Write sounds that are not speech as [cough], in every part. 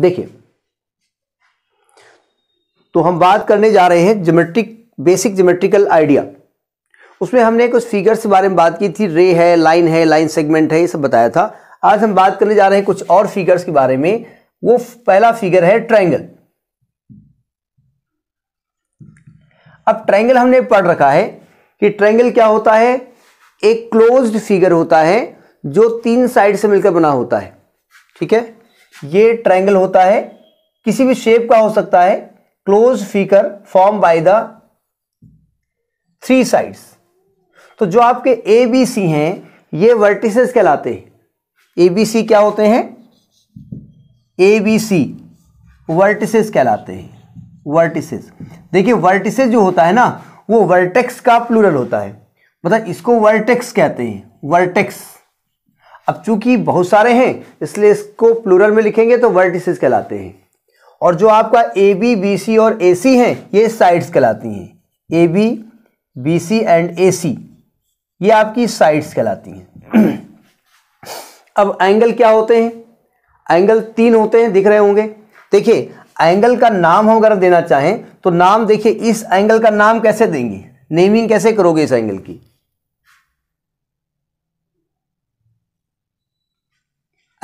देखिए तो हम बात करने जा रहे हैं जोमेट्रिक बेसिक जोमेट्रिकल आइडिया उसमें हमने कुछ फिगर्स के बारे में बात की थी रे है लाइन है लाइन सेगमेंट है ये सब बताया था आज हम बात करने जा रहे हैं कुछ और फिगर्स के बारे में वो पहला फिगर है ट्रायंगल अब ट्रायंगल हमने पढ़ रखा है कि ट्रायंगल क्या होता है एक क्लोज्ड फिगर होता है जो तीन साइड से मिलकर बना होता है ठीक है ये ट्रायंगल होता है किसी भी शेप का हो सकता है close figure form by the three sides तो जो आपके ए बी सी हैं ये वर्टिसेस कहलाते हैं ए बी सी क्या होते हैं ए बी सी वर्टिसेस कहलाते हैं वर्टिसेस देखिए वर्टिसेस जो होता है ना वो वर्टेक्स का प्लूरल होता है मतलब इसको वर्टेक्स कहते हैं वर्टेक्स अब चूंकि बहुत सारे हैं इसलिए इसको प्लूरल में लिखेंगे तो वर्टिसेस कहलाते हैं और जो आपका ए बी बी सी और ए सी हैं ये साइड्स कहलाती हैं A B B C and A C ये आपकी साइड्स कहलाती हैं अब एंगल क्या होते हैं एंगल तीन होते हैं दिख रहे होंगे देखिए एंगल का नाम हम अगर देना चाहें तो नाम देखिए इस एंगल का नाम कैसे देंगे नेमिंग कैसे करोगे इस एंगल की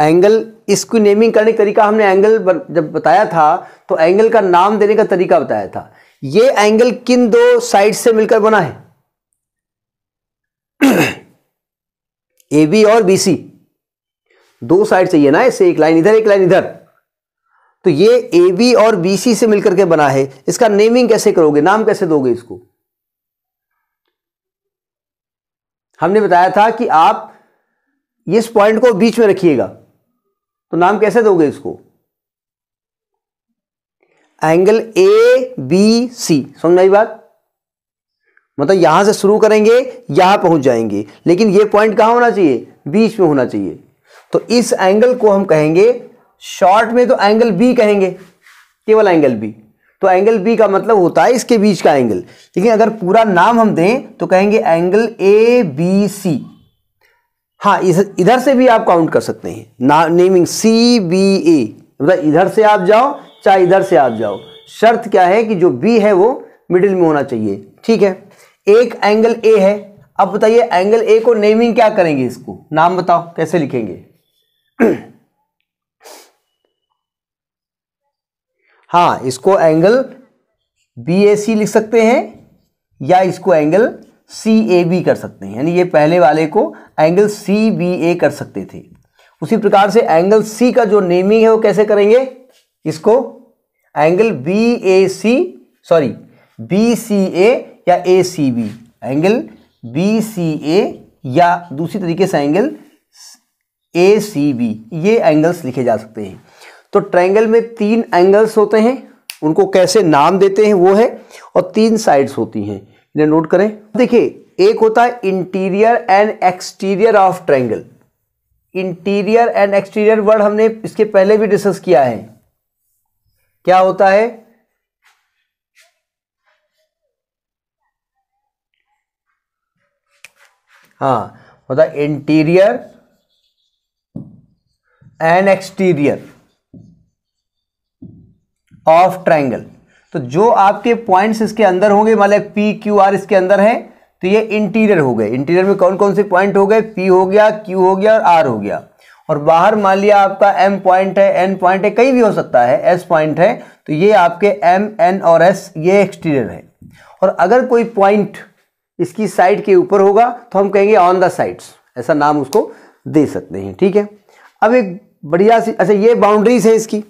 एंगल इसको नेमिंग करने का तरीका हमने एंगल जब बताया था तो एंगल का नाम देने का तरीका बताया था ये एंगल किन दो साइड से मिलकर बना है ए [clears throat] बी और बी सी दो साइड चाहिए ना इसे एक लाइन इधर एक लाइन इधर तो ये ए बी और बी सी से मिलकर के बना है इसका नेमिंग कैसे करोगे नाम कैसे दोगे इसको हमने बताया था कि आप इस पॉइंट को बीच में रखिएगा तो नाम कैसे दोगे इसको एंगल ए बी सी समझ आई बात मतलब यहां से शुरू करेंगे यहां पहुंच जाएंगे लेकिन ये पॉइंट कहां होना चाहिए बीच में होना चाहिए तो इस एंगल को हम कहेंगे शॉर्ट में तो एंगल बी कहेंगे केवल एंगल बी तो एंगल बी का मतलब होता है इसके बीच का एंगल लेकिन अगर पूरा नाम हम दें तो कहेंगे एंगल ए बी सी हाँ इधर से भी आप काउंट कर सकते हैं ना नेमिंग सी बी ए मतलब इधर से आप जाओ चाहे इधर से आप जाओ शर्त क्या है कि जो बी है वो मिडिल में होना चाहिए ठीक है एक एंगल ए है अब बताइए एंगल ए को नेमिंग क्या करेंगे इसको नाम बताओ कैसे लिखेंगे [clears throat] हाँ इसको एंगल बी ए सी लिख सकते हैं या इसको एंगल सी ए बी कर सकते हैं यानी ये पहले वाले को एंगल सी बी ए कर सकते थे उसी प्रकार से एंगल सी का जो नेमिंग है वो कैसे करेंगे इसको angle B A C sorry B C A या A C B angle B C A या दूसरी तरीके से एंगल ए सी बी ये एंगल्स लिखे जा सकते हैं तो ट्रायंगल में तीन एंगल्स होते हैं उनको कैसे नाम देते हैं वो है और तीन साइड्स होती हैं इन्हें नोट करें देखिए एक होता है interior and exterior of triangle interior and exterior word हमने इसके पहले भी डिस्कस किया है क्या होता है हाँ होता है interior and exterior of triangle तो जो आपके पॉइंट्स इसके अंदर होंगे मान लिया पी क्यू आर इसके अंदर है तो ये इंटीरियर हो गए इंटीरियर में कौन कौन से पॉइंट हो गए पी हो गया क्यू हो गया और आर हो गया और बाहर मान लिया आपका एम पॉइंट है एन पॉइंट है कहीं भी हो सकता है एस पॉइंट है तो ये आपके एम एन और एस ये एक्सटीरियर है और अगर कोई पॉइंट इसकी साइड के ऊपर होगा तो हम कहेंगे ऑन द साइड्स ऐसा नाम उसको दे सकते हैं ठीक है अब एक बढ़िया सी अच्छा ये बाउंड्रीज है इसकी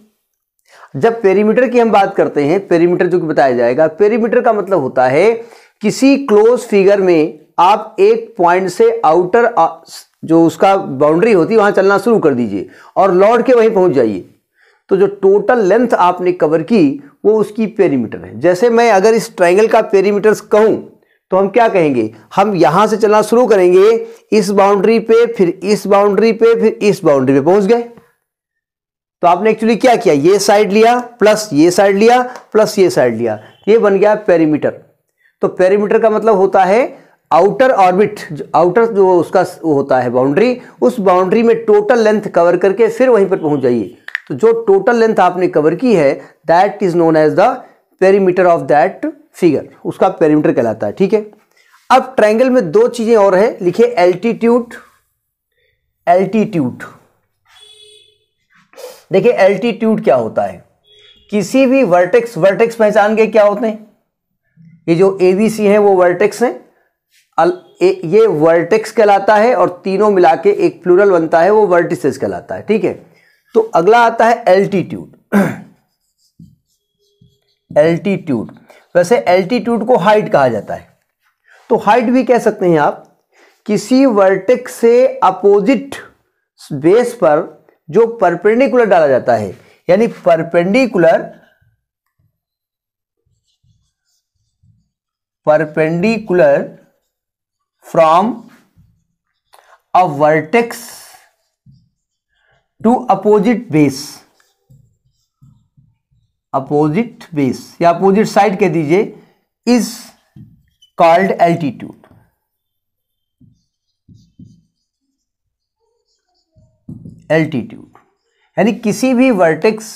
जब पेरीमीटर की हम बात करते हैं पेरीमीटर जो कि बताया जाएगा पेरीमीटर का मतलब होता है किसी क्लोज फिगर में आप एक पॉइंट से आउटर जो उसका बाउंड्री होती है वहां चलना शुरू कर दीजिए और लौट के वहीं पहुंच जाइए तो जो टोटल लेंथ आपने कवर की वो उसकी पेरीमीटर है जैसे मैं अगर इस ट्राइंगल का पेरीमीटर कहूं तो हम क्या कहेंगे हम यहां से चलना शुरू करेंगे इस बाउंड्री पे फिर इस बाउंड्री पे फिर इस बाउंड्री पे पहुंच गए तो आपने एक्चुअली क्या किया ये साइड लिया प्लस ये साइड लिया प्लस ये साइड लिया ये बन गया पेरीमीटर तो पेरीमीटर का मतलब होता है आउटर ऑर्बिट आउटर जो उसका होता है बाउंड्री उस बाउंड्री में टोटल लेंथ कवर करके फिर वहीं पर पहुंच जाइए तो जो टोटल लेंथ आपने कवर की है that is known as the perimeter of that figure उसका पेरीमीटर कहलाता है ठीक है अब ट्रायंगल में दो चीजें और है लिखिए एल्टीट्यूड एल्टीट्यूड देखिए एल्टीट्यूड क्या होता है किसी भी वर्टेक्स वर्टेक्स पहचान के क्या होते हैं ये जो ए बी सी है वो वर्टेक्स हैं ये वर्टेक्स कहलाता है और तीनों मिला के एक प्लूरल बनता है वो वर्टिसेस कहलाता है ठीक है तो अगला आता है एल्टीट्यूड एल्टीट्यूड [clears throat] वैसे एल्टीट्यूड को हाइट कहा जाता है तो हाइट भी कह सकते हैं आप किसी वर्टेक्स से अपोजिट बेस पर जो परपेंडिकुलर डाला जाता है यानी perpendicular perpendicular from a vertex to opposite base opposite base या अपोजिट साइड कह दीजिए इज कॉल्ड एल्टीट्यूड एल्टीट्यूड यानी किसी भी वर्टेक्स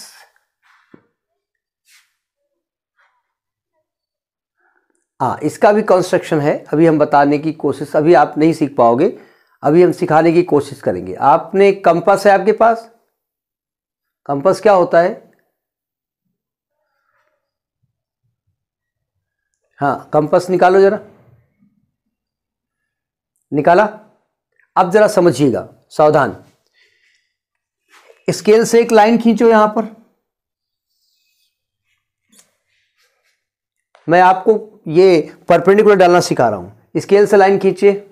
हाँ इसका भी कंस्ट्रक्शन है अभी हम बताने की कोशिश अभी आप नहीं सीख पाओगे अभी हम सिखाने की कोशिश करेंगे आपने कंपास है आपके पास कंपास क्या होता है हाँ कंपास निकालो जरा निकाला अब जरा समझिएगा सावधान स्केल से एक लाइन खींचो यहां पर मैं आपको ये परपेंडिकुलर डालना सिखा रहा हूं स्केल से लाइन खींचिए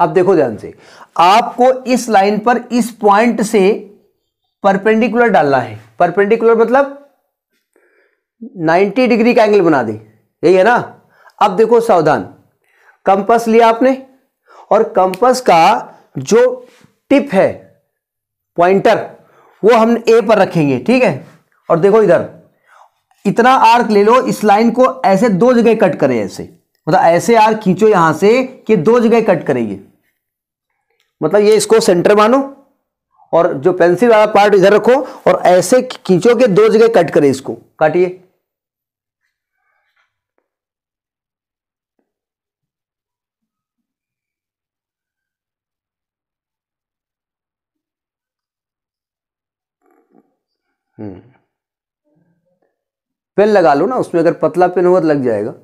अब देखो ध्यान से आपको इस लाइन पर इस पॉइंट से परपेंडिकुलर डालना है परपेंडिकुलर मतलब 90 डिग्री का एंगल बना दे यही है ना अब देखो सावधान कंपस लिया आपने और कंपस का जो टिप है पॉइंटर वो हम ए पर रखेंगे ठीक है और देखो इधर इतना आर्क ले लो इस लाइन को ऐसे दो जगह कट करें ऐसे मतलब ऐसे आर्क खींचो यहां से कि दो जगह कट करेंगे मतलब ये इसको सेंटर मानो और जो पेंसिल वाला पार्ट इधर रखो और ऐसे खींचो कि दो जगह कट करें इसको काटिए हम्म। पेन लगा लो ना उसमें अगर पतला पेन होगा तो लग जाएगा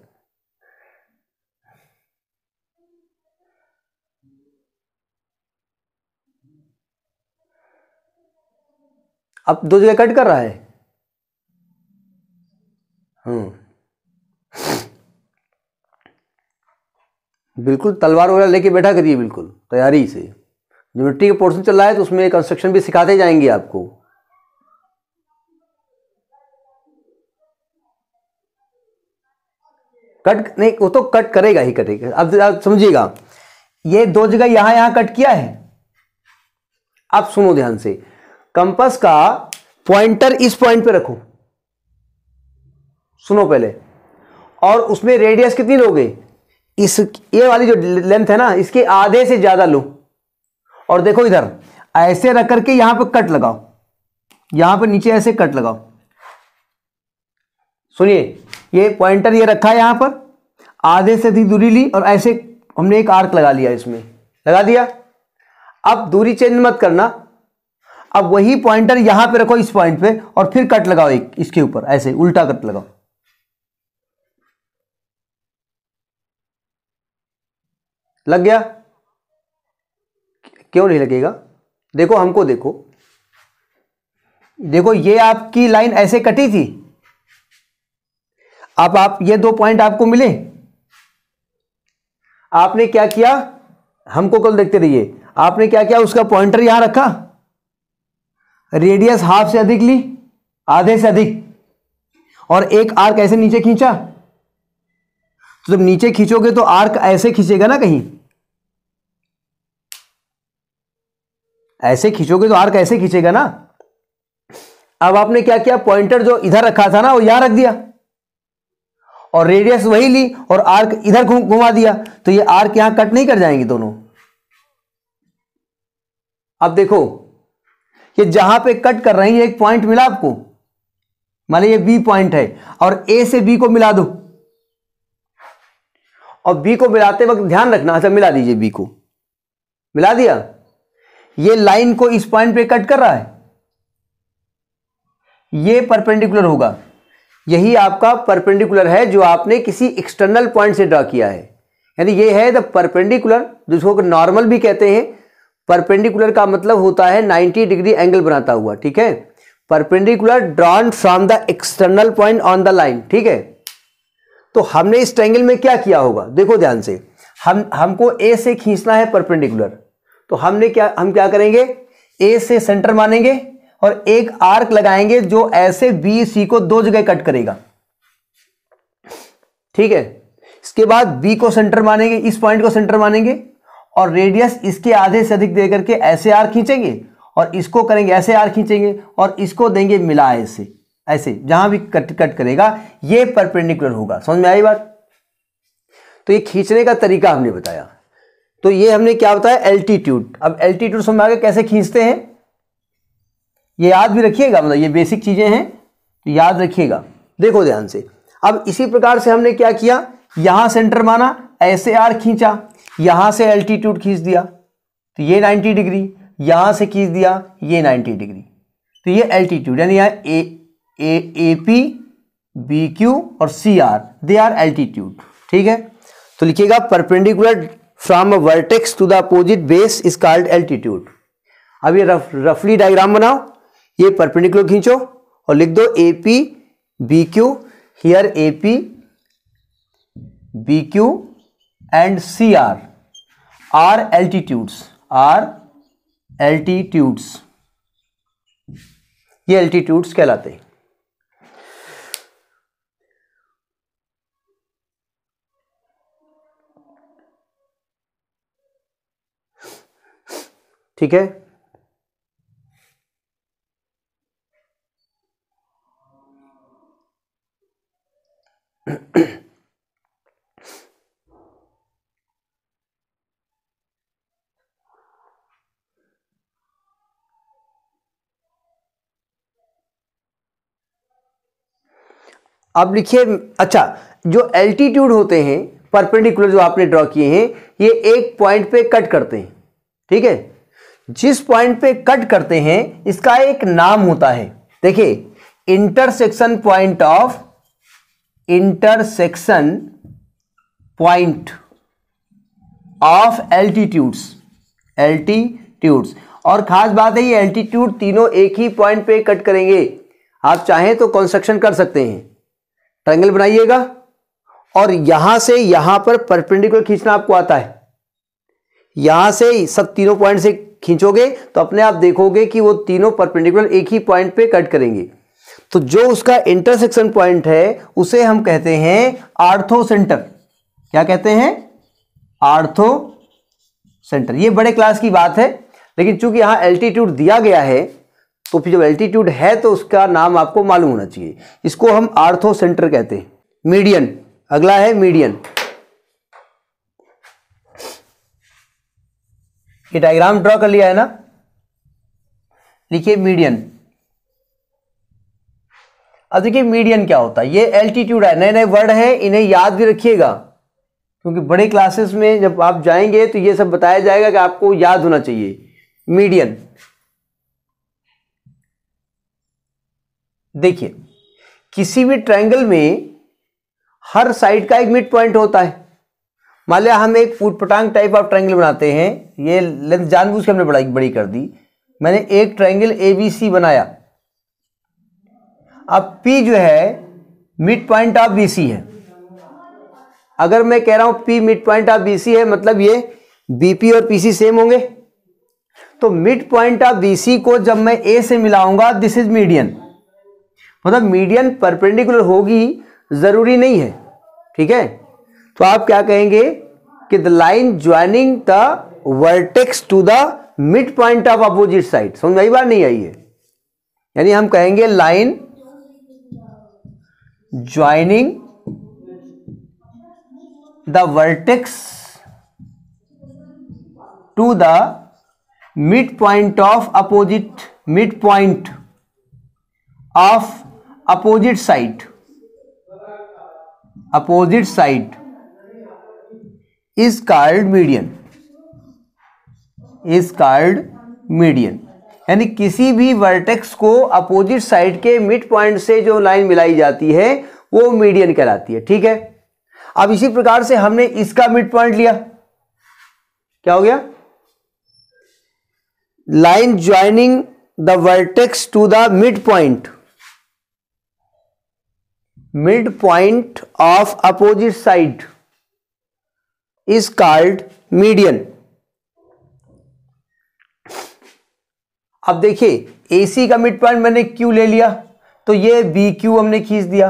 अब दो जगह कट कर रहा है हम्म बिल्कुल तलवार वगैरह लेके बैठा करिए बिल्कुल तैयारी से जो मिट्टी का पोर्शन चल रहा है तो उसमें कंस्ट्रक्शन भी सिखाते जाएंगे आपको कट नहीं वो तो कट करेगा ही करेगा अब आप समझिएगा ये दो जगह यहां यहां कट किया है आप सुनो ध्यान से कंपास का पॉइंटर इस पॉइंट पे रखो सुनो पहले और उसमें रेडियस कितनी लोगे इस ये वाली जो लेंथ है ना इसके आधे से ज्यादा लो और देखो इधर ऐसे रख करके यहां पर कट लगाओ यहां पर नीचे ऐसे कट लगाओ सुनिए ये पॉइंटर ये रखा है यहाँ पर आधे से अधिक दूरी ली और ऐसे हमने एक आर्क लगा लिया इसमें लगा दिया अब दूरी चेंज मत करना अब वही पॉइंटर यहां पे रखो इस पॉइंट पे और फिर कट लगाओ एक इसके ऊपर ऐसे उल्टा कट लगाओ लग गया क्यों नहीं लगेगा देखो हमको देखो देखो ये आपकी लाइन ऐसे कटी थी अब आप ये दो पॉइंट आपको मिले आपने क्या किया हमको कल देखते रहिए आपने क्या किया उसका पॉइंटर यहां रखा रेडियस हाफ से अधिक ली आधे से अधिक और एक आर्क ऐसे नीचे खींचा तो जब नीचे खींचोगे तो आर्क ऐसे खींचेगा ना कहीं ऐसे खींचोगे तो आर्क ऐसे खींचेगा ना अब आपने क्या किया पॉइंटर जो इधर रखा था ना वो यहां रख दिया और रेडियस वही ली और आर्क इधर घुमा दिया तो ये आर्क यहां कट नहीं कर जाएंगे दोनों अब देखो ये जहां पे कट कर हैं ये एक पॉइंट मिला आपको मान ये बी पॉइंट है और ए से बी को मिला दो और बी को मिलाते वक्त ध्यान रखना अच्छा मिला दीजिए बी को मिला दिया ये लाइन को इस पॉइंट पे कट कर रहा है ये परपेंडिकुलर होगा यही आपका परपेंडिकुलर है जो आपने किसी एक्सटर्नल पॉइंट से ड्रा किया है यानी ये है द परपेंडिकुलर जिसको नॉर्मल भी कहते हैं परपेंडिकुलर का मतलब होता है 90 डिग्री एंगल बनाता हुआ ठीक है perpendicular drawn from the external point on the line ठीक है तो हमने इस ट्रैंगल में क्या किया होगा देखो ध्यान से हम हमको ए से खींचना है परपेंडिकुलर तो हमने क्या हम क्या करेंगे ए से सेंटर मानेंगे और एक आर्क लगाएंगे जो ऐसे बी सी को दो जगह कट करेगा ठीक है इसके बाद बी को सेंटर मानेंगे इस पॉइंट को सेंटर मानेंगे और रेडियस इसके आधे से अधिक दे करके ऐसे आर खींचेंगे और इसको करेंगे ऐसे आर खींचेंगे और इसको देंगे मिला ऐसे ऐसे जहां भी कट कट करेगा ये परपेंडिकुलर होगा समझ में आई बात तो ये खींचने का तरीका हमने बताया तो ये हमने क्या बताया एल्टीट्यूड अब एल्टीट्यूड समझ में आ गया कैसे खींचते हैं ये याद भी रखिएगा मतलब ये बेसिक चीज़ें हैं तो याद रखिएगा देखो ध्यान से अब इसी प्रकार से हमने क्या किया यहाँ सेंटर माना ऐसे आर खींचा यहाँ से एल्टीट्यूड खींच दिया तो ये 90 डिग्री यहाँ से खींच दिया ये 90 डिग्री तो ये एल्टीट्यूड यानी यहाँ A A A P B Q और C R they are altitude ठीक है तो लिखिएगा perpendicular from a vertex to the opposite base is called altitude अब ये रफ रफली डायग्राम बनाओ ये परपेंडिकुलर खींचो और लिख दो A P B Q here A P B Q and C R are altitudes are altitudes ये एल्टीट्यूड्स कहलाते हैं ठीक है अब [clears throat] लिखिए अच्छा जो एल्टीट्यूड होते हैं परपेंडिकुलर जो आपने ड्रॉ किए हैं ये एक पॉइंट पे कट करते हैं ठीक है जिस पॉइंट पे कट करते हैं इसका एक नाम होता है देखिए intersection point of intersection point of altitudes altitudes और खास बात है ये एल्टीट्यूड तीनों एक ही पॉइंट पे कट करेंगे आप चाहें तो कंस्ट्रक्शन कर सकते हैं ट्रायंगल बनाइएगा और यहां से यहां पर परपेंडिकुलर खींचना आपको आता है यहां से सब तीनों पॉइंट से खींचोगे तो अपने आप देखोगे कि वो तीनों परपेंडिकुलर एक ही पॉइंट पे कट करेंगे तो जो उसका इंटरसेक्शन पॉइंट है उसे हम कहते हैं आर्थो सेंटर क्या कहते हैं आर्थो सेंटर ये बड़े क्लास की बात है लेकिन चूंकि यहां एल्टीट्यूड दिया गया है तो फिर जब एल्टीट्यूड है तो उसका नाम आपको मालूम होना चाहिए इसको हम आर्थो सेंटर कहते हैं मीडियन अगला है मीडियन ये डायग्राम ड्रॉ कर लिया है ना लिखिए मीडियन अब देखिए मीडियन क्या होता है ये एल्टीट्यूड है नए नए वर्ड है इन्हें याद भी रखिएगा क्योंकि बड़े क्लासेस में जब आप जाएंगे तो ये सब बताया जाएगा कि आपको याद होना चाहिए मीडियन देखिए किसी भी ट्रायंगल में हर साइड का एक मिड पॉइंट होता है मान लिया हम एक फूटपटांग टाइप ऑफ ट्रायंगल बनाते हैं ये लेंथ जानबूझ के हमने बड़ी कर दी मैंने एक ट्रायंगल ए बी सी बनाया अब P जो है मिड पॉइंट ऑफ BC है अगर मैं कह रहा हूं P mid point of BC है मतलब ये BP और PC सेम होंगे तो मिड पॉइंट ऑफ BC को जब मैं A से मिलाऊंगा दिस इज मीडियन मतलब मीडियन परपेंडिकुलर होगी जरूरी नहीं है ठीक है तो आप क्या कहेंगे कि the line joining the vertex to the mid point of opposite side समझ में बार नहीं आई है यानी हम कहेंगे line joining the vertex to the midpoint of opposite midpoint of opposite side opposite side is called median is called median यानी किसी भी वर्टेक्स को अपोजिट साइड के मिड पॉइंट से जो लाइन मिलाई जाती है वो मीडियन कहलाती है ठीक है अब इसी प्रकार से हमने इसका मिड पॉइंट लिया क्या हो गया line joining the vertex to the mid point mid point of opposite side is called median अब देखिए AC का मिड पॉइंट मैंने क्यू ले लिया तो ये क्यू हमने खींच दिया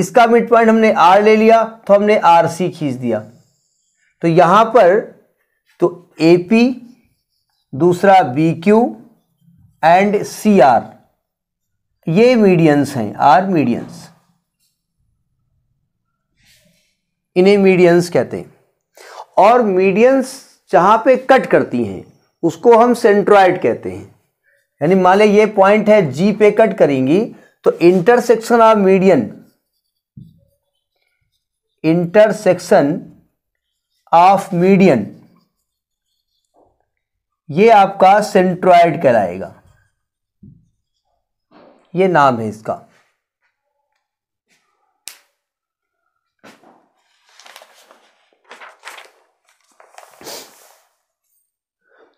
इसका मिड पॉइंट हमने आर ले लिया तो हमने सी खींच दिया तो यहां पर तो पी दूसरा क्यू एंड आर ये मीडियंस हैं आर मीडियंस इन्हें मीडियंस कहते हैं और मीडियंस जहां पे कट करती हैं उसको हम सेंट्रॉइड कहते हैं यानी मान लें ये पॉइंट है जी पे कट करेंगी तो intersection of median intersection of median ये आपका सेंट्रॉइड कहलाएगा ये नाम है इसका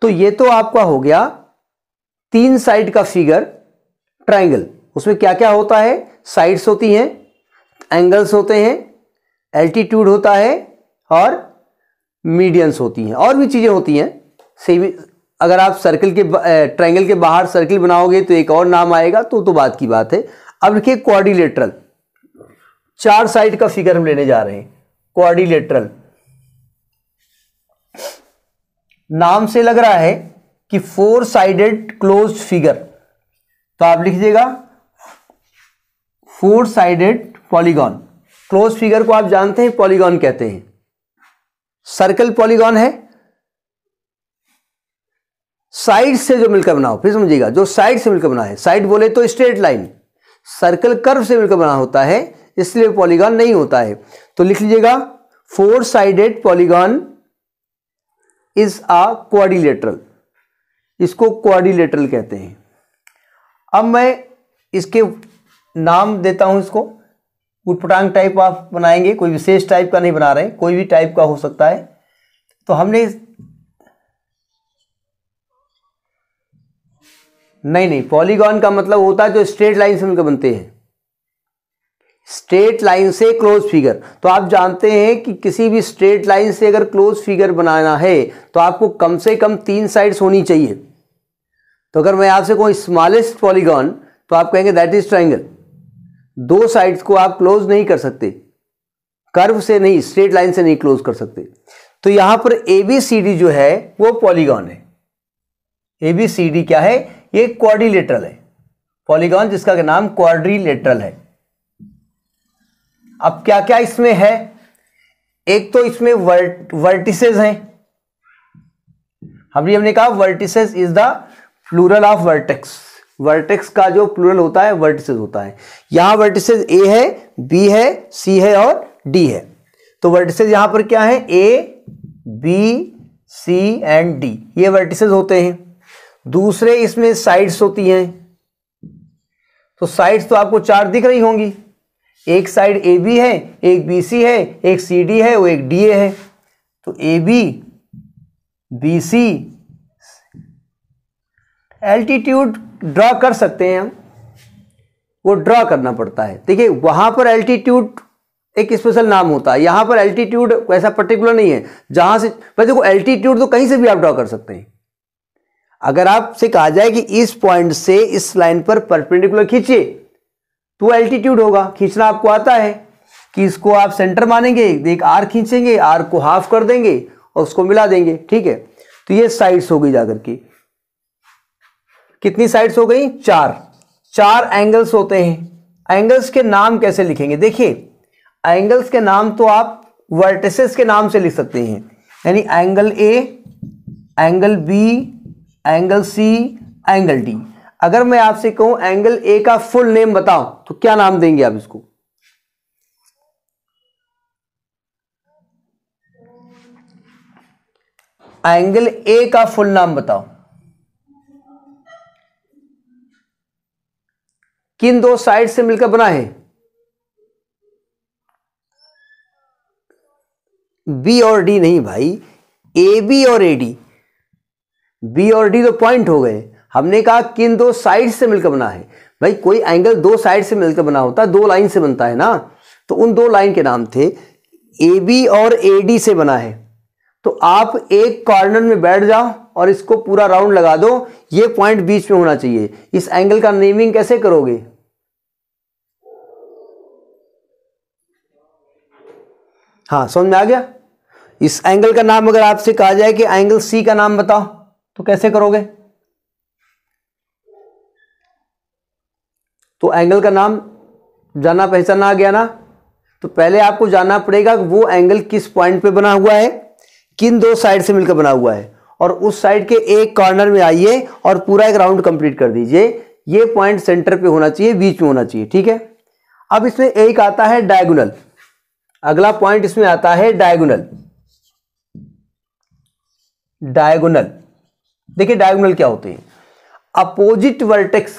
तो ये तो आपका हो गया तीन साइड का फिगर ट्राइंगल उसमें क्या क्या होता है साइड्स होती हैं एंगल्स होते हैं एल्टीट्यूड होता है और मीडियंस होती हैं और भी चीज़ें होती हैं सेम अगर आप सर्कल के ट्राइंगल के बाहर सर्कल बनाओगे तो एक और नाम आएगा तो तो बात की बात है अब देखिए क्वारिलेटरल चार साइड का फिगर हम लेने जा रहे हैं क्वारिलेटरल नाम से लग रहा है कि फोर साइडेड क्लोज फिगर तो आप लिख दीजिएगा four sided polygon close figure को आप जानते हैं पॉलीगॉन कहते हैं सर्कल पॉलीगॉन है साइड से जो मिलकर बना हो फिर समझिएगा जो साइड से मिलकर बना है साइड बोले तो स्ट्रेट लाइन सर्कल कर्व से मिलकर बना होता है इसलिए पॉलीगॉन नहीं होता है तो लिख लीजिएगा four sided polygon is a quadrilateral इसको कोऑर्डिलेटरल कहते हैं अब मैं इसके नाम देता हूं इसको उटपटांग टाइप आप बनाएंगे कोई विशेष टाइप का नहीं बना रहे कोई भी टाइप का हो सकता है तो हमने नहीं नहीं पॉलीगॉन का मतलब होता है जो स्ट्रेट लाइन से मिलकर बनते हैं स्ट्रेट लाइन से क्लोज फिगर तो आप जानते हैं कि किसी भी स्ट्रेट लाइन से अगर क्लोज फिगर बनाना है तो आपको कम से कम तीन साइड्स होनी चाहिए तो अगर मैं आपसे कहूँ स्मॉलेस्ट पॉलीगॉन तो आप कहेंगे दैट इज ट्राइंगल दो साइड्स को आप क्लोज नहीं कर सकते कर्व से नहीं स्ट्रेट लाइन से नहीं क्लोज कर सकते तो यहां पर ए बी सी डी जो है वो पॉलीगॉन है ए बी सी डी क्या है ये क्वाड्रिलेटरल है पॉलीगॉन जिसका नाम क्वाड्रिलेटरल है अब क्या क्या इसमें है एक तो इसमें वर्ट वर्टिसेस हैं हमने हमने कहा vertices is the plural of vertex vertex का जो प्लूरल होता है वर्टिस होता है यहां वर्टिस ए है बी है सी है और डी है तो वर्टिस यहां पर क्या है A B C and D ये वर्टिस होते हैं दूसरे इसमें साइड्स होती हैं तो साइड्स तो आपको चार दिख रही होंगी एक साइड ए बी है एक बी सी है एक सी डी है और एक डी ए है तो A B B C altitude draw कर सकते हैं हम वो ड्रॉ करना पड़ता है देखिए वहाँ पर एल्टीट्यूड एक स्पेशल नाम होता है यहाँ पर एल्टीट्यूड ऐसा पर्टिकुलर नहीं है जहाँ से भाई देखो एल्टीट्यूड तो कहीं से भी आप ड्रॉ कर सकते हैं अगर आपसे कहा जाए कि इस पॉइंट से इस लाइन पर परपेंडिकुलर खींचिए तो एल्टीट्यूड होगा खींचना आपको आता है कि इसको आप सेंटर मानेंगे एक आर खींचेंगे आर को हाफ कर देंगे और उसको मिला देंगे ठीक है तो ये साइड्स होगी जाकर की कितनी साइड्स हो गई चार चार एंगल्स होते हैं एंगल्स के नाम कैसे लिखेंगे देखिए एंगल्स के नाम तो आप वर्टिसेस के नाम से लिख सकते हैं यानी angle A angle B angle C angle D अगर मैं आपसे कहूं एंगल ए का फुल नेम बताओ तो क्या नाम देंगे आप इसको एंगल ए का फुल नाम बताओ किन दो साइड से मिलकर बना है बी और डी नहीं भाई ए बी और ए डी बी और डी तो पॉइंट हो गए हमने कहा किन दो साइड से मिलकर बना है भाई कोई एंगल दो साइड से मिलकर बना होता है दो लाइन से बनता है ना तो उन दो लाइन के नाम थे ए बी और ए डी से बना है तो आप एक कॉर्नर में बैठ जाओ और इसको पूरा राउंड लगा दो ये पॉइंट बीच में होना चाहिए इस एंगल का नेमिंग कैसे करोगे हाँ समझ में आ गया इस एंगल का नाम अगर आपसे कहा जाए कि एंगल सी का नाम बताओ तो कैसे करोगे तो एंगल का नाम जाना पहचाना आ गया ना तो पहले आपको जानना पड़ेगा कि वो एंगल किस पॉइंट पे बना हुआ है किन दो साइड से मिलकर बना हुआ है और उस साइड के एक कॉर्नर में आइए और पूरा एक राउंड कंप्लीट कर दीजिए ये पॉइंट सेंटर पे होना चाहिए बीच में होना चाहिए ठीक है अब इसमें एक आता है डायगोनल अगला पॉइंट इसमें आता है डायगोनल डायगोनल देखिए डायगोनल क्या होते हैं अपोजिट वर्टेक्स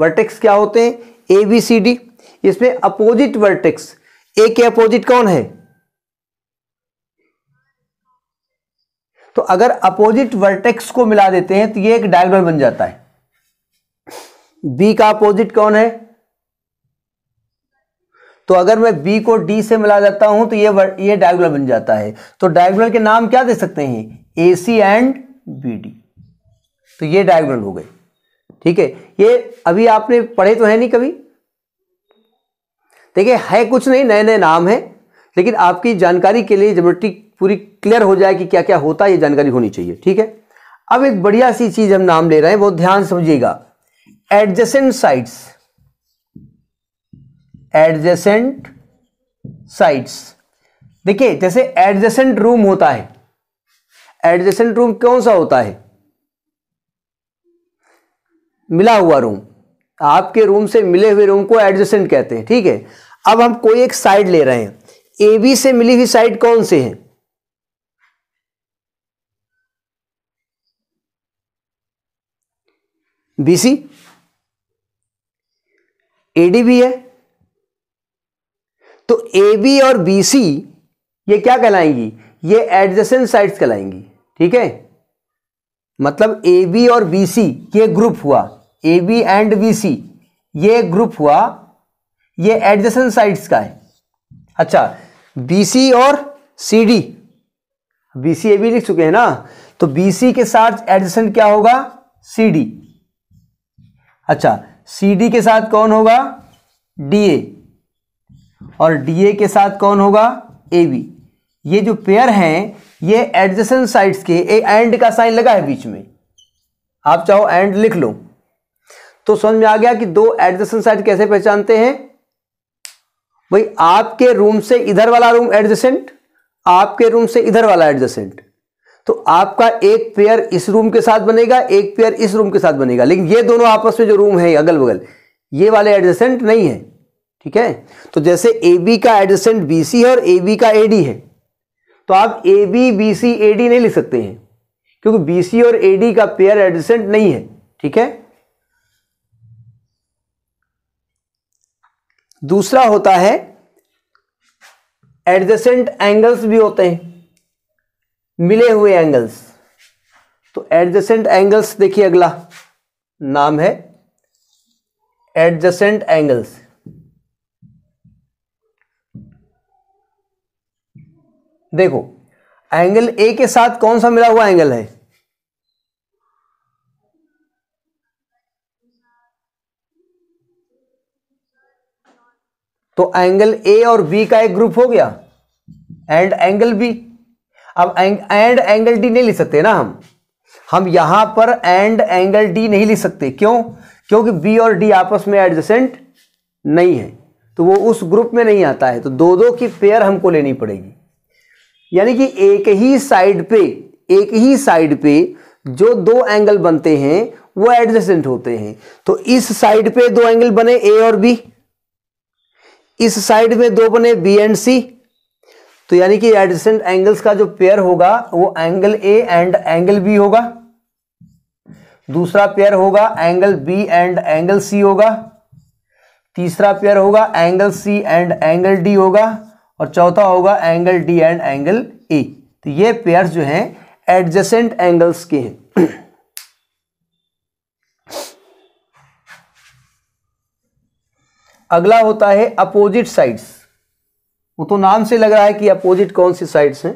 वर्टेक्स क्या होते हैं ए बी सी डी इसमें अपोजिट वर्टेक्स ए के अपोजिट कौन है तो अगर अपोजिट वर्टेक्स को मिला देते हैं तो ये एक डायगोनल बन जाता है बी का अपोजिट कौन है तो अगर मैं बी को डी से मिला देता हूं तो ये वर, ये डायगोनल बन जाता है तो डायगोनल के नाम क्या दे सकते हैं A C and B D तो ये डायगोनल हो गए ठीक है ये अभी आपने पढ़े तो है नहीं कभी देखिए है कुछ नहीं नए नए नाम है लेकिन आपकी जानकारी के लिए ज्योमेट्रिक पूरी क्लियर हो जाए कि क्या क्या होता है ये जानकारी होनी चाहिए ठीक है अब एक बढ़िया सी चीज हम नाम ले रहे हैं वो ध्यान समझिएगा एडजेसेंट साइट्स एडजेसेंट साइट्स देखिए जैसे एडजेसेंट रूम होता है एडजेसेंट रूम कौन सा होता है मिला हुआ रूम आपके रूम से मिले हुए रूम को एडजेसेंट कहते हैं ठीक है अब हम कोई एक साइड ले रहे हैं ए बी से मिली हुई साइड कौन से है बीसी एडी भी है तो ए बी और बी सी ये क्या कहलाएंगी ये एडजेसेंट साइड्स कहलाएंगी ठीक है मतलब ए बी और बी सी ये ग्रुप हुआ A B and B C ये ग्रुप हुआ ये एडजेसेंट साइड्स का है अच्छा बी सी और C D B C A B लिख चुके हैं ना तो बी सी के साथ एडजेसेंट क्या होगा सी डी अच्छा सी के साथ कौन होगा डी और डी के साथ कौन होगा ए बी ये जो पेयर हैं ये एडजेसेंट साइड्स के ए एंड का साइन लगा है बीच में आप चाहो एंड लिख लो तो समझ में आ गया कि दो एडजेसेंट साइड कैसे पहचानते हैं भाई आपके रूम से इधर वाला रूम एडजेसेंट आपके रूम से इधर वाला एडजेसेंट तो आपका एक पेयर इस रूम के साथ बनेगा एक पेयर इस रूम के साथ बनेगा लेकिन ये दोनों आपस में जो रूम है अगल बगल ये वाले एडजेसेंट नहीं है ठीक है तो जैसे ए बी का एडजेसेंट बी सी है और ए बी का ए डी है तो आप A B B C A D नहीं लिख सकते हैं क्योंकि बी सी और ए डी का पेयर एडजेसेंट नहीं है ठीक है दूसरा होता है एडजेसेंट एंगल्स भी होते हैं मिले हुए एंगल्स तो एडजेसेंट एंगल्स देखिए अगला नाम है एडजेसेंट एंगल्स देखो एंगल ए के साथ कौन सा मिला हुआ एंगल है तो एंगल ए और बी का एक ग्रुप हो गया एंड एंगल बी अब एंड एंगल डी नहीं लिख सकते ना हम हम यहां पर एंड एंगल डी नहीं लिख सकते क्यों क्योंकि बी और डी आपस में एडजेंट नहीं है तो वो उस ग्रुप में नहीं आता है तो दो दो की पेयर हमको लेनी पड़ेगी यानी कि एक ही साइड पे एक ही साइड पे जो दो एंगल बनते हैं वो एडजेंट होते हैं तो इस साइड पे दो एंगल बने ए और बी इस साइड में दो बने बी एंड सी तो यानी कि एडजेसेंट एंगल्स का जो पेयर होगा वो angle A and angle B होगा दूसरा पेयर होगा angle B and angle C होगा तीसरा पेयर होगा angle C and angle D होगा और चौथा होगा angle D and angle A तो ये पेयर जो हैं एडजेसेंट एंगल्स के हैं अगला होता है अपोजिट साइड्स वो तो नाम से लग रहा है कि अपोजिट कौन सी साइड्स हैं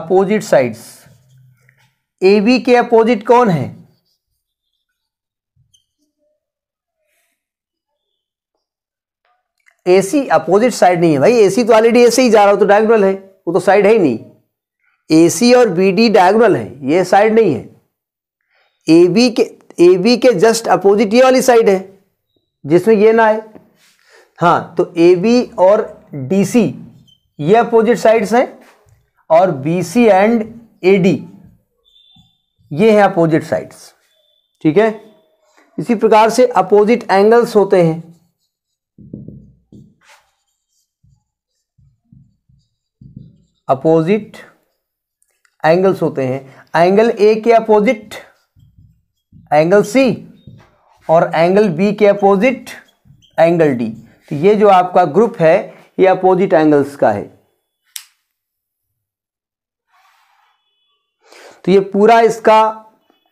अपोजिट साइड्स ए बी के अपोजिट कौन है एसी अपोजिट साइड नहीं है भाई एसी तो ऑलरेडी ऐसे ही जा रहा हो तो डायगोनल है वो तो साइड है ही नहीं एसी और बी डी डायगोनल है ये साइड नहीं है ए बी के ए बी के जस्ट अपोजिट ये वाली साइड है जिसमें ये ना है हाँ तो ए बी और डी सी ये अपोजिट साइड्स हैं और B C and A D ये हैं अपोजिट साइड्स ठीक है इसी प्रकार से अपोजिट एंगल्स होते हैं अपोजिट एंगल्स होते हैं एंगल ए के अपोजिट एंगल सी और एंगल बी के अपोजिट एंगल डी तो ये जो आपका ग्रुप है ये अपोजिट एंगल्स का है तो ये पूरा इसका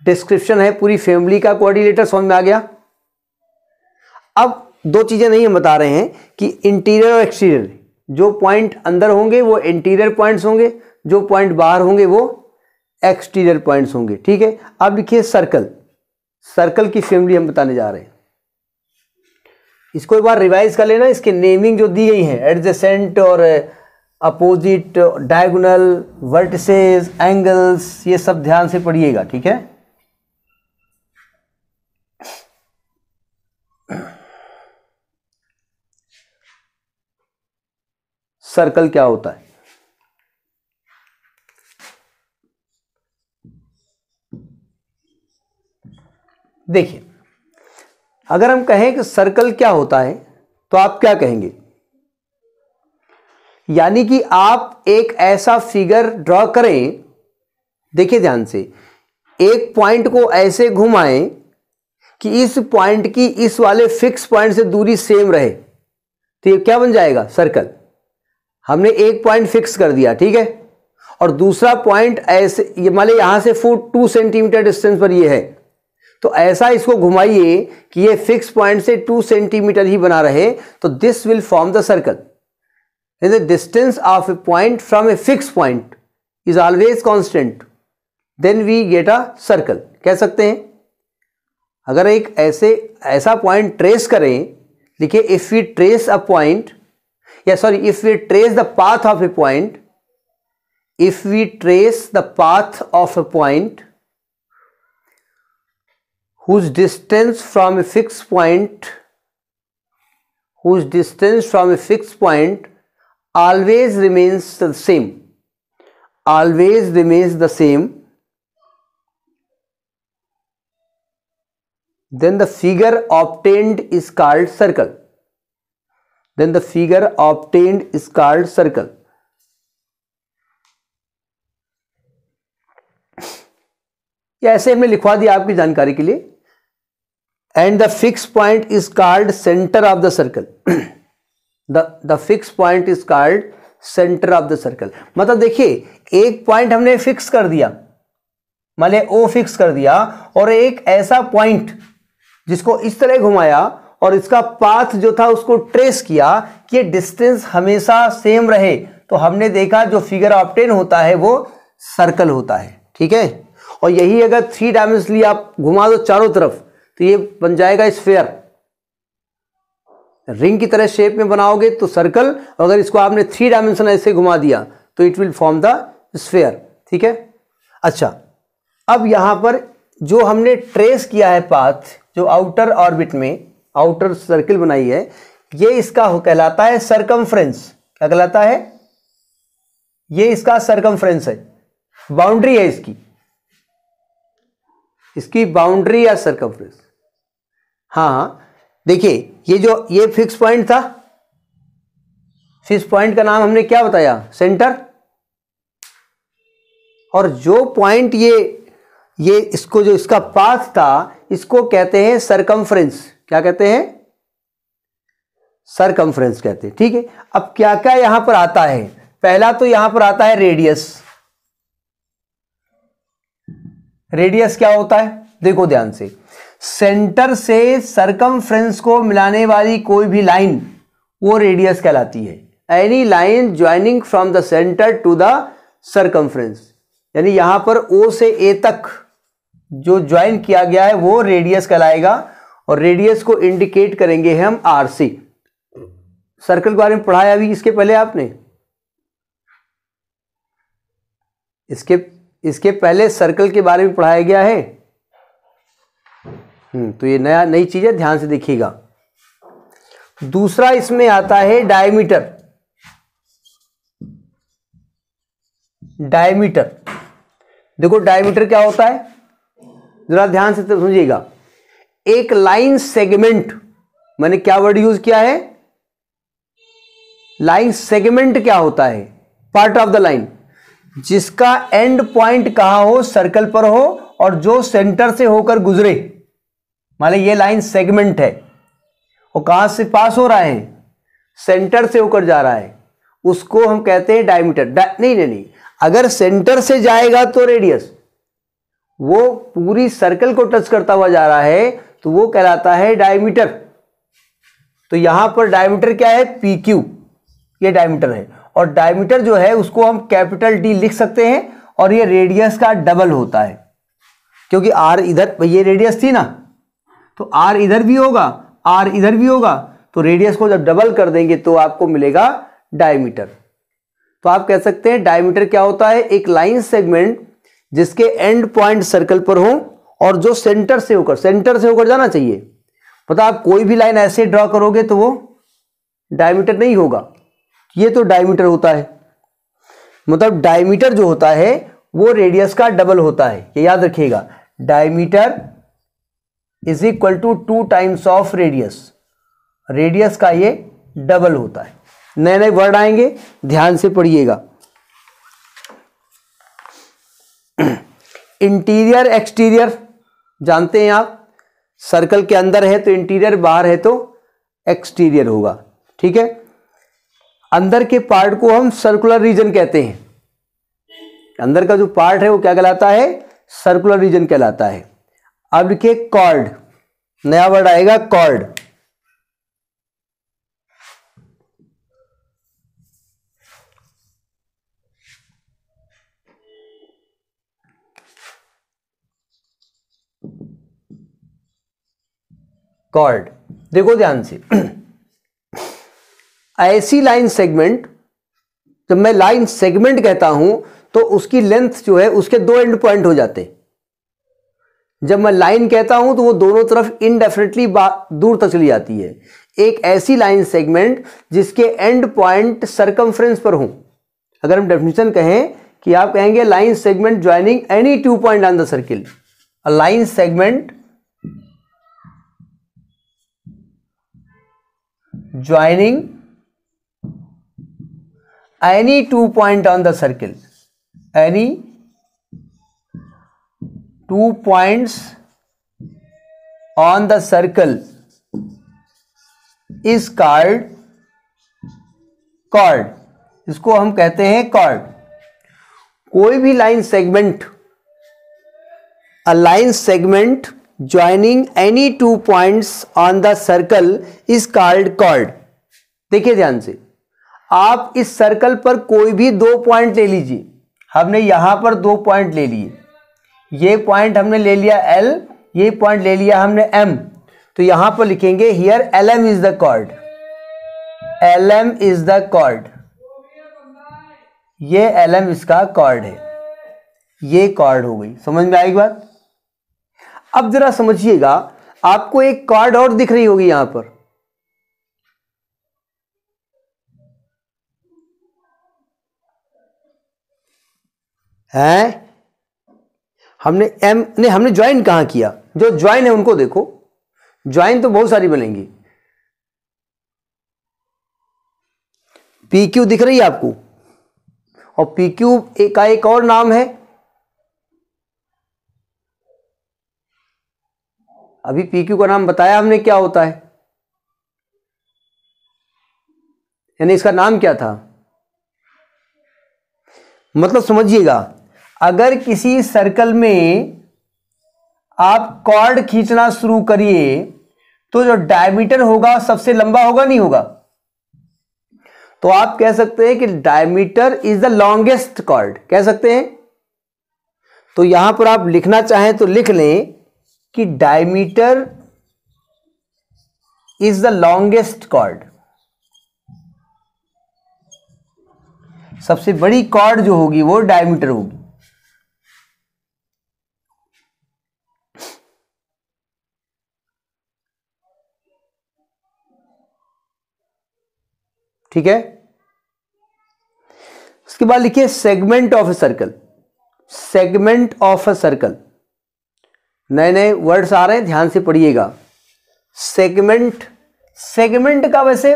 डिस्क्रिप्शन है पूरी फैमिली का कोऑर्डिनेटर समझ में आ गया अब दो चीज़ें नहीं हम बता रहे हैं कि इंटीरियर और एक्सटीरियर जो पॉइंट अंदर होंगे वो इंटीरियर पॉइंट्स होंगे जो पॉइंट बाहर होंगे वो एक्सटीरियर पॉइंट्स होंगे ठीक है अब लिखिए सर्कल सर्कल की फैमिली हम बताने जा रहे हैं इसको एक बार रिवाइज कर लेना इसके नेमिंग जो दी गई है एडजेसेंट और अपोजिट डायगोनल वर्टिसेस एंगल्स ये सब ध्यान से पढ़िएगा ठीक है [coughs] सर्कल क्या होता है देखिए अगर हम कहें कि सर्कल क्या होता है तो आप क्या कहेंगे यानी कि आप एक ऐसा फिगर ड्रॉ करें देखिए ध्यान से एक पॉइंट को ऐसे घुमाएं कि इस पॉइंट की इस वाले फिक्स पॉइंट से दूरी सेम रहे तो ये क्या बन जाएगा सर्कल हमने एक पॉइंट फिक्स कर दिया ठीक है और दूसरा पॉइंट ऐसे ये मान लें यहां से फुट टू सेंटीमीटर डिस्टेंस पर ये है तो ऐसा इसको घुमाइए कि ये फिक्स पॉइंट से टू सेंटीमीटर ही बना रहे तो this will form the circle the distance of a point from a fix point is always constant then we get a circle कह सकते हैं अगर एक ऐसे ऐसा पॉइंट ट्रेस करें लिखिए if we trace a point या sorry if we trace the path of a point if we trace the path of a point whose distance from a fixed point whose distance from a fixed point always remains the same always remains the same then the figure obtained is called circle then the figure obtained is called circle या ऐसे हमने लिखवा दिया आपकी जानकारी के लिए and the fix point is called centre of the circle the fix point is is centre of the circle मतलब देखिए एक पॉइंट हमने फिक्स कर दिया माने ओ फिक्स कर दिया और एक ऐसा पॉइंट जिसको इस तरह घुमाया और इसका पाथ जो था उसको ट्रेस किया कि डिस्टेंस हमेशा सेम रहे तो हमने देखा जो फिगर ऑप्टेन होता है वो सर्कल होता है ठीक है और यही अगर थ्री डायमेंशनली आप घुमा दो चारों तरफ तो ये बन जाएगा स्फेयर रिंग की तरह शेप में बनाओगे तो सर्कल अगर इसको आपने थ्री डायमेंशन ऐसे घुमा दिया तो it will form the sphere ठीक है अच्छा अब यहां पर जो हमने ट्रेस किया है पाथ जो आउटर ऑर्बिट में आउटर सर्किल बनाई है ये इसका कहलाता है सरकमफ्रेंस क्या कहलाता है ये इसका सरकमफ्रेंस है बाउंड्री है इसकी इसकी बाउंड्री या सरकमफ्रेंस हाँ देखिए ये जो ये फिक्स पॉइंट था फिक्स पॉइंट का नाम हमने क्या बताया सेंटर और जो पॉइंट ये ये इसको जो इसका पाथ था इसको कहते हैं सरकमफ्रेंस क्या कहते हैं सरकमफ्रेंस कहते हैं ठीक है अब क्या क्या यहां पर आता है पहला तो यहां पर आता है रेडियस रेडियस क्या होता है देखो ध्यान से सेंटर से सरकम को मिलाने वाली कोई भी लाइन वो रेडियस कहलाती है any line joining from the centre to the circum यानी यहां पर ओ से ए तक जो ज्वाइन किया गया है वो रेडियस कहलाएगा और रेडियस को इंडिकेट करेंगे हम आर सी सर्कल के बारे में पढ़ाया अभी इसके पहले आपने इसके इसके पहले सर्कल के बारे में पढ़ाया गया है हम्म, तो ये नया नई चीज़ है ध्यान से देखिएगा दूसरा इसमें आता है डायमीटर डायमीटर देखो डायमीटर क्या होता है जरा ध्यान से समझिएगा एक लाइन सेगमेंट मैंने क्या वर्ड यूज किया है लाइन सेगमेंट क्या होता है पार्ट ऑफ द लाइन जिसका एंड पॉइंट कहा हो सर्कल पर हो और जो सेंटर से होकर गुजरे मान ली ये लाइन सेगमेंट है और कहाँ से पास हो रहा है सेंटर से होकर जा रहा है उसको हम कहते हैं डायमीटर डा, नहीं नहीं नहीं अगर सेंटर से जाएगा तो रेडियस वो पूरी सर्कल को टच करता हुआ जा रहा है तो वो कहलाता है डायमीटर तो यहां पर डायमीटर क्या है पी क्यू ये डायमीटर है और डायमीटर जो है उसको हम कैपिटल डी लिख सकते हैं और ये रेडियस का डबल होता है क्योंकि आर इधर ये रेडियस थी ना तो आर इधर भी होगा आर इधर भी होगा तो रेडियस को जब डबल कर देंगे तो आपको मिलेगा डायमीटर तो आप कह सकते हैं डायमीटर क्या होता है एक लाइन सेगमेंट जिसके एंड पॉइंट सर्कल पर हो और जो सेंटर से होकर सेंटर से होकर जाना चाहिए पता मतलब आप कोई भी लाइन ऐसे ड्रॉ करोगे तो वो डायमीटर नहीं होगा ये तो डायमीटर होता है मतलब डायमीटर जो होता है वो रेडियस का डबल होता है ये याद रखिएगा diameter is equal to two times of radius radius का ये डबल होता है नए नए वर्ड आएंगे ध्यान से पढ़िएगा इंटीरियर [clears throat] एक्सटीरियर जानते हैं आप सर्कल के अंदर है तो इंटीरियर बाहर है तो एक्सटीरियर होगा ठीक है अंदर के पार्ट को हम सर्कुलर रीजन कहते हैं अंदर का जो पार्ट है वो क्या कहलाता है सर्कुलर रीजन कहलाता है अब लिखिए कॉर्ड नया वर्ड आएगा कॉर्ड कॉर्ड देखो ध्यान से ऐसी लाइन सेगमेंट जब मैं लाइन सेगमेंट कहता हूं तो उसकी लेंथ जो है उसके दो एंड पॉइंट हो जाते हैं जब मैं लाइन कहता हूं तो वो दोनों तरफ इनडेफिनेटली दूर तक चली जाती है एक ऐसी लाइन सेगमेंट जिसके एंड पॉइंट सरकमफ्रेंस पर हूं अगर हम डेफिनेशन कहें कि आप कहेंगे line segment joining any two point on the circle a line segment joining any two point on the circle any two points on the circle is called cord इसको हम कहते हैं कॉर्ड कोई भी line segment a line segment joining any two points on the circle is called cord देखिए ध्यान से आप इस सर्कल पर कोई भी दो पॉइंट ले लीजिए हमने यहां पर दो पॉइंट ले लिए ये पॉइंट हमने ले लिया एल ये पॉइंट ले लिया हमने एम तो यहां पर लिखेंगे here L M is the chord L M is the chord ये एल एम इसका कॉर्ड है ये कॉर्ड हो गई समझ में आएगी बात अब जरा समझिएगा आपको एक कॉर्ड और दिख रही होगी यहां पर हैं हमने एम ने हमने ज्वाइन कहाँ किया जो ज्वाइन है उनको देखो ज्वाइन तो बहुत सारी बनेंगी पी क्यू दिख रही है आपको और पी क्यू का एक और नाम है अभी पी क्यू का नाम बताया हमने क्या होता है यानी इसका नाम क्या था मतलब समझिएगा अगर किसी सर्कल में आप कॉर्ड खींचना शुरू करिए तो जो डायमीटर होगा सबसे लंबा होगा नहीं होगा तो आप कह सकते हैं कि diameter is the longest chord कह सकते हैं तो यहां पर आप लिखना चाहें तो लिख लें कि diameter is the longest chord सबसे बड़ी कॉर्ड जो होगी वो डायमीटर होगी ठीक है उसके बाद लिखिए segment of a circle segment of a circle नए नए वर्ड्स आ रहे हैं ध्यान से पढ़िएगा सेगमेंट सेगमेंट का वैसे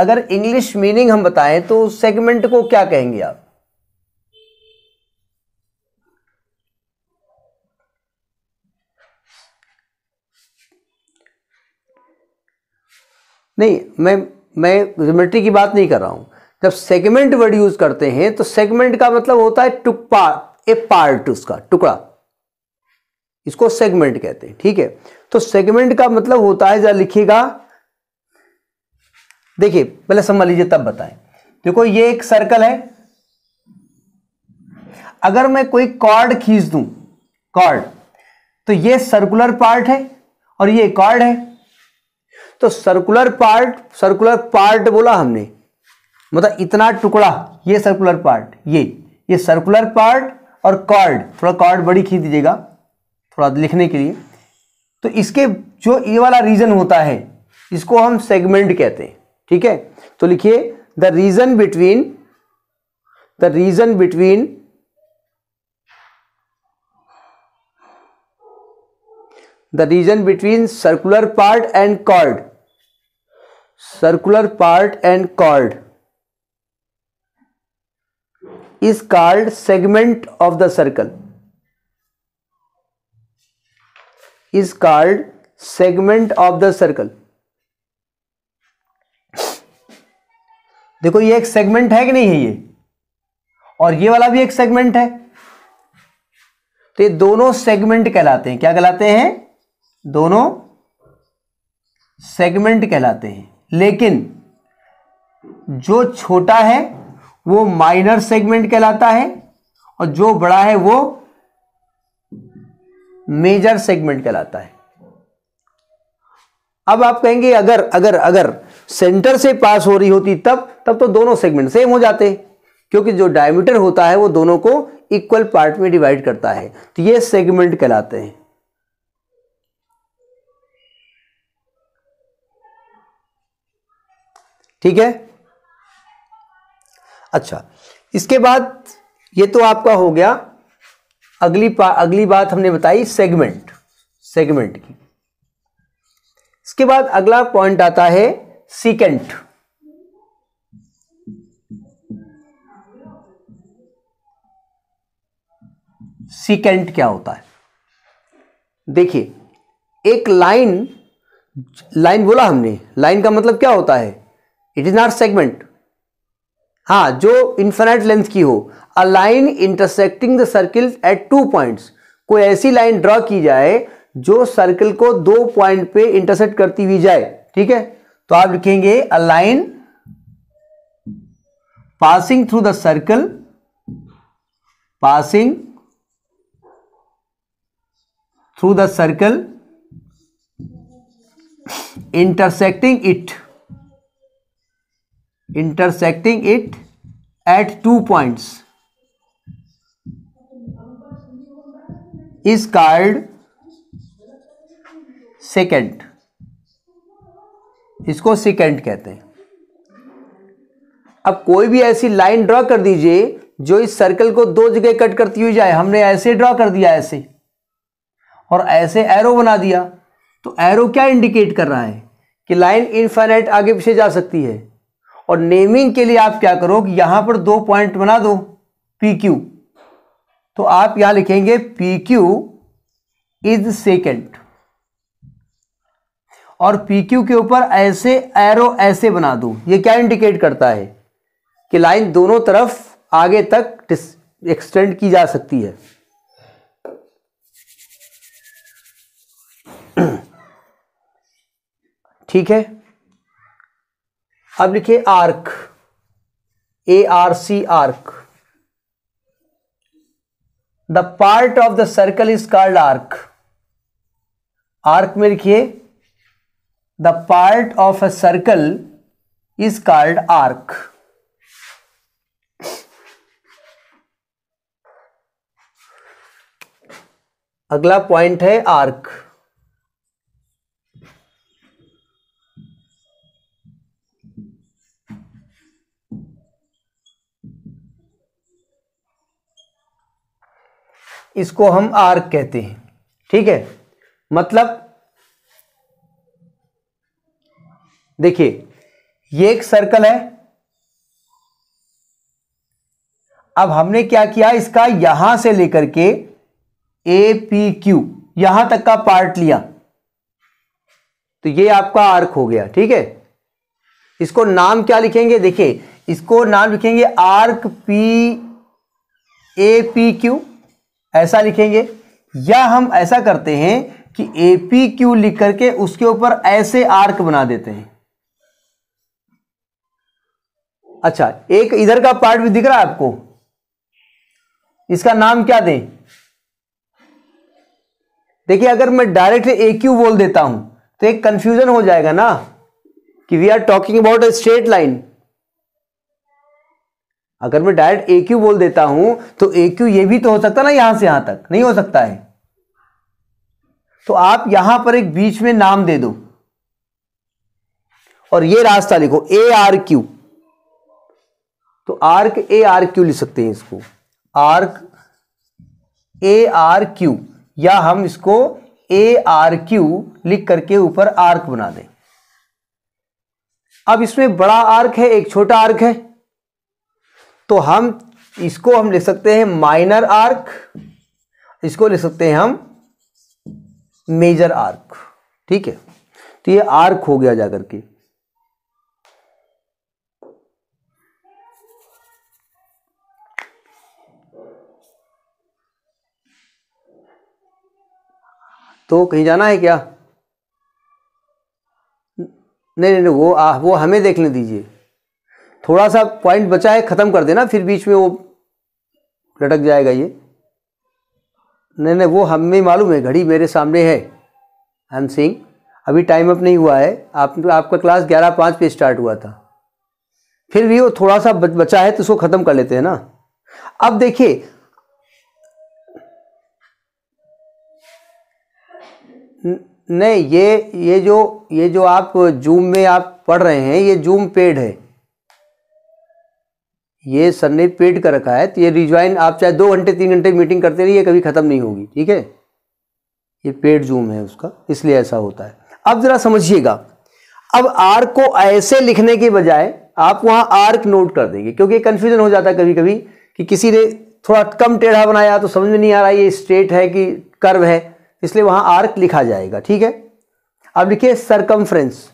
अगर इंग्लिश मीनिंग हम बताएं तो सेगमेंट को क्या कहेंगे आप नहीं मैं मैं ज्योमेट्री की बात नहीं कर रहा हूँ जब सेगमेंट वर्ड यूज करते हैं तो सेगमेंट का मतलब होता है टुकपा ए पार्ट उसका टुकड़ा इसको सेगमेंट कहते हैं ठीक है तो सेगमेंट का मतलब होता है जरा लिखिएगा देखिए पहले समझ लीजिए तब बताएं देखो ये एक सर्कल है अगर मैं कोई कॉर्ड खींच दूं कॉर्ड तो ये सर्कुलर पार्ट है और ये कॉर्ड है तो सर्कुलर पार्ट सर्कुलर पार्ट बोला हमने मतलब इतना टुकड़ा ये सर्कुलर पार्ट ये ये सर्कुलर पार्ट और कॉर्ड थोड़ा कॉर्ड बड़ी खींच दीजिएगा थोड़ा लिखने के लिए तो इसके जो ये वाला रीजन होता है इसको हम सेगमेंट कहते हैं ठीक है तो लिखिए the region between the region between the region between circular part and chord circular part and chord is called segment of the circle is called segment of the circle देखो ये एक सेगमेंट है कि नहीं है ये और ये वाला भी एक सेगमेंट है तो ये दोनों सेगमेंट कहलाते हैं क्या कहलाते हैं दोनों सेगमेंट कहलाते हैं लेकिन जो छोटा है वो माइनर सेगमेंट कहलाता है और जो बड़ा है वो मेजर सेगमेंट कहलाता है अब आप कहेंगे अगर अगर अगर सेंटर से पास हो रही होती तब तब तो दोनों सेगमेंट सेम हो जाते क्योंकि जो डायमीटर होता है वो दोनों को इक्वल पार्ट में डिवाइड करता है तो ये सेगमेंट कहलाते हैं ठीक है अच्छा इसके बाद ये तो आपका हो गया अगली अगली बात हमने बताई सेगमेंट सेगमेंट की इसके बाद अगला पॉइंट आता है सीकेंट सीकेंट क्या होता है देखिए एक लाइन लाइन बोला हमने लाइन का मतलब क्या होता है इट इज नॉट सेगमेंट हाँ जो इन्फिनाइट लेंथ की हो a line intersecting the circle at two points कोई ऐसी लाइन ड्रॉ की जाए जो सर्कल को दो पॉइंट पे इंटरसेक्ट करती हुई जाए ठीक है तो आप लिखेंगे a line passing through the circle passing through the circle intersecting it intersecting it at two points is called secant इसको सेकेंड कहते हैं अब कोई भी ऐसी लाइन ड्रॉ कर दीजिए जो इस सर्कल को दो जगह कट करती हुई जाए हमने ऐसे ड्रॉ कर दिया ऐसे और ऐसे एरो बना दिया तो एरो क्या इंडिकेट कर रहा है कि लाइन इनफाइनाइट आगे पीछे जा सकती है और नेमिंग के लिए आप क्या करो यहां पर दो पॉइंट बना दो पी क्यू तो आप यहां लिखेंगे पी क्यू इज सेकेंड और पी क्यू के ऊपर ऐसे एरो ऐसे बना दो ये क्या इंडिकेट करता है कि लाइन दोनों तरफ आगे तक एक्सटेंड की जा सकती है [clears throat] ठीक है अब लिखिए arc A R C arc the part of the circle is called arc arc में लिखिए the part of a circle is called arc अगला पॉइंट है आर्क इसको हम आर्क कहते हैं ठीक है मतलब देखिए ये एक सर्कल है अब हमने क्या किया इसका यहां से लेकर के ए पी क्यू यहां तक का पार्ट लिया तो ये आपका आर्क हो गया ठीक है इसको नाम क्या लिखेंगे देखिए इसको नाम लिखेंगे arc P A P Q ऐसा लिखेंगे या हम ऐसा करते हैं कि ए पी क्यू लिख करके उसके ऊपर ऐसे आर्क बना देते हैं अच्छा एक इधर का पार्ट भी दिख रहा है आपको इसका नाम क्या दें देखिए अगर मैं डायरेक्ट ए क्यू बोल देता हूं तो एक कंफ्यूजन हो जाएगा ना कि we are talking about a straight line अगर मैं डायरेक्ट ए क्यू बोल देता हूं तो ए क्यू ये भी तो हो सकता ना यहां से यहां तक नहीं हो सकता है तो आप यहां पर एक बीच में नाम दे दो और ये रास्ता लिखो ए आर क्यू तो आर्क ए आर क्यू लिख सकते हैं इसको आर्क ए आर क्यू या हम इसको ए आर क्यू लिख करके ऊपर आर्क बना दें अब इसमें बड़ा आर्क है एक छोटा आर्क है तो हम इसको हम लिख सकते हैं माइनर आर्क इसको लिख सकते हैं हम मेजर आर्क ठीक है तो ये आर्क हो गया जाकर के तो कहीं जाना है क्या नहीं नहीं, नहीं वो आ, वो हमें देखने दीजिए थोड़ा सा पॉइंट बचा है ख़त्म कर देना फिर बीच में वो लटक जाएगा ये नहीं नहीं वो हमें मालूम है घड़ी मेरे सामने है हम सिंह अभी टाइम अप नहीं हुआ है आप आपका क्लास ग्यारह पाँच पे स्टार्ट हुआ था फिर भी वो थोड़ा सा बचा है तो उसको ख़त्म कर लेते हैं ना अब देखिए नहीं ये ये जो ये जो आप जूम में आप पढ़ रहे हैं ये जूम पेड है ये सर ने पेड कर रखा है तो ये रिज्वाइन आप चाहे दो घंटे तीन घंटे मीटिंग करते रहिए कभी ख़त्म नहीं होगी ठीक है ये पेड जूम है उसका इसलिए ऐसा होता है अब ज़रा समझिएगा अब आर को ऐसे लिखने के बजाय आप वहाँ आर्क नोट कर देंगे क्योंकि कन्फ्यूजन हो जाता है कभी कभी कि किसी ने थोड़ा कम टेढ़ा बनाया तो समझ में नहीं आ रहा ये स्ट्रेट है कि कर्व है इसलिए वहाँ आर्क लिखा जाएगा ठीक है अब लिखिए सरकमफ्रेंस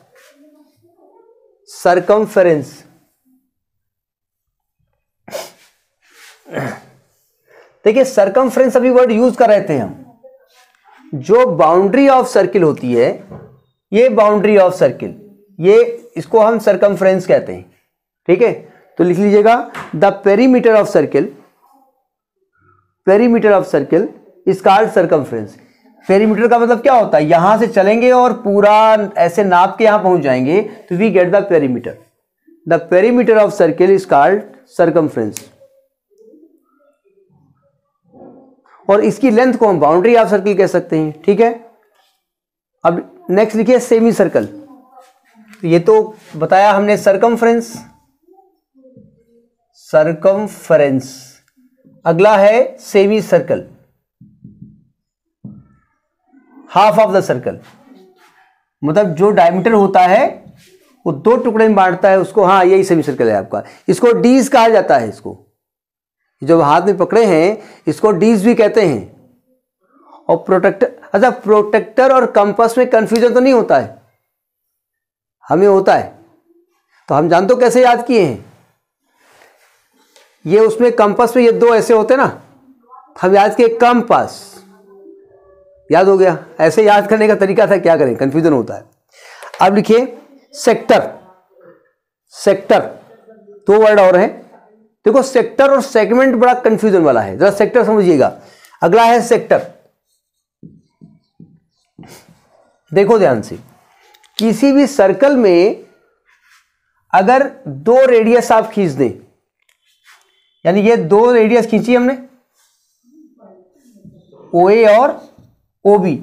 सरकमफ्रेंस [clears throat] देखिए सरकमफ्रेंस अभी वर्ड यूज कर रहे थे हम जो बाउंड्री ऑफ सर्किल होती है ये बाउंड्री ऑफ सर्किल ये इसको हम सर्कमफ्रेंस कहते हैं ठीक है तो लिख लीजिएगा the perimeter of circle perimeter of circle is called circumference perimeter का मतलब क्या होता है यहां से चलेंगे और पूरा ऐसे नाप के यहां पहुंच जाएंगे तो we get the perimeter the perimeter of circle is called circumference और इसकी लेंथ को हम बाउंड्री ऑफ सर्कल कह सकते हैं ठीक है अब नेक्स्ट लिखिए सेमी सर्कल तो ये तो बताया हमने सरकमफ्रेंस सरकमफ्रेंस अगला है semi circle half of the circle मतलब जो डायमीटर होता है वो दो टुकड़े में बांटता है उसको हाँ यही सेमी सर्कल है आपका इसको डीज कहा जाता है इसको जो हाथ में पकड़े हैं इसको डीज भी कहते हैं और प्रोटेक्टर अच्छा प्रोटेक्टर और कंपास में कंफ्यूजन तो नहीं होता है हमें होता है तो हम जानते तो कैसे याद किए हैं ये उसमें कंपास में ये दो ऐसे होते ना हम याद किए कंपास याद हो गया ऐसे याद करने का तरीका था क्या करें कंफ्यूजन होता है अब लिखिए सेक्टर सेक्टर दो वर्ड और हैं देखो सेक्टर और सेगमेंट बड़ा कंफ्यूजन वाला है जरा सेक्टर समझिएगा अगला है सेक्टर देखो ध्यान से किसी भी सर्कल में अगर दो रेडियस आप खींच दें यानी ये दो रेडियस खींची हमने ओ ए और ओ बी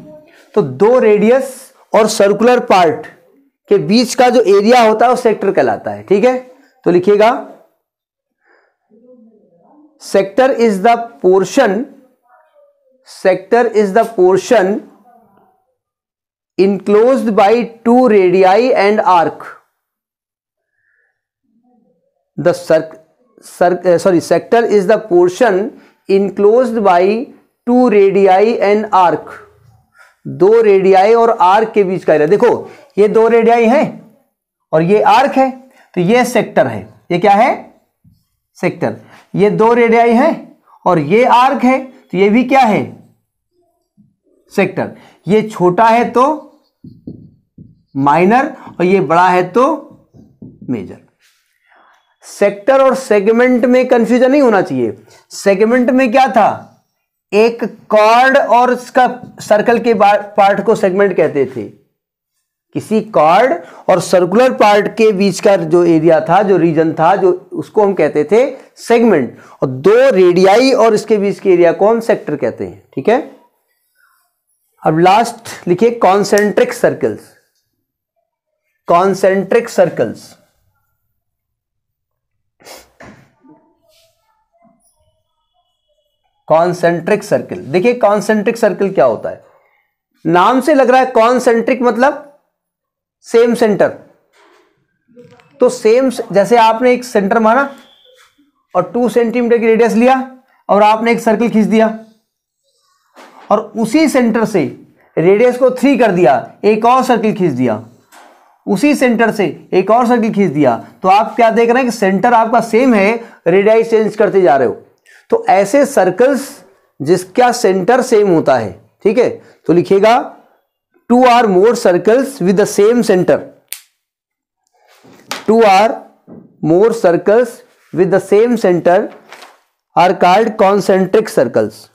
तो दो रेडियस और सर्कुलर पार्ट के बीच का जो एरिया होता है वो सेक्टर कहलाता है ठीक है तो लिखिएगा sector is the portion sector is the portion enclose by two radii and arc the circ circ sorry sector is the portion enclose by two radii and arc दो रेडियाई और आर्क के बीच का देखो ये दो रेडियाई है और ये आर्क है तो ये सेक्टर है ये क्या है सेक्टर ये दो रेडियाई है और ये आर्क है तो ये भी क्या है सेक्टर ये छोटा है तो माइनर और ये बड़ा है तो मेजर सेक्टर और सेगमेंट में कंफ्यूजन नहीं होना चाहिए सेगमेंट में क्या था एक कॉर्ड और इसका सर्कल के पार्ट को सेगमेंट कहते थे किसी कार्ड और सर्कुलर पार्ट के बीच का जो एरिया था जो रीजन था जो उसको हम कहते थे सेगमेंट और दो रेडियाई और इसके बीच के एरिया को हम सेक्टर कहते हैं ठीक है अब लास्ट लिखिए concentric circles concentric circles concentric circle देखिए कॉन्सेंट्रिक सर्कल क्या होता है नाम से लग रहा है कॉन्सेंट्रिक मतलब सेम सेंटर तो सेम जैसे आपने एक सेंटर माना और टू सेंटीमीटर की रेडियस लिया और आपने एक सर्कल खींच दिया और उसी सेंटर से रेडियस को थ्री कर दिया एक और सर्कल खींच दिया उसी सेंटर से एक और सर्कल खींच दिया तो आप क्या देख रहे हैं कि सेंटर आपका सेम है रेडियस चेंज करते जा रहे हो तो ऐसे सर्कल्स जिसका सेंटर सेम होता है ठीक है तो लिखिएगा two or more circles with the same center. Two or more circles with the same center are called concentric circles.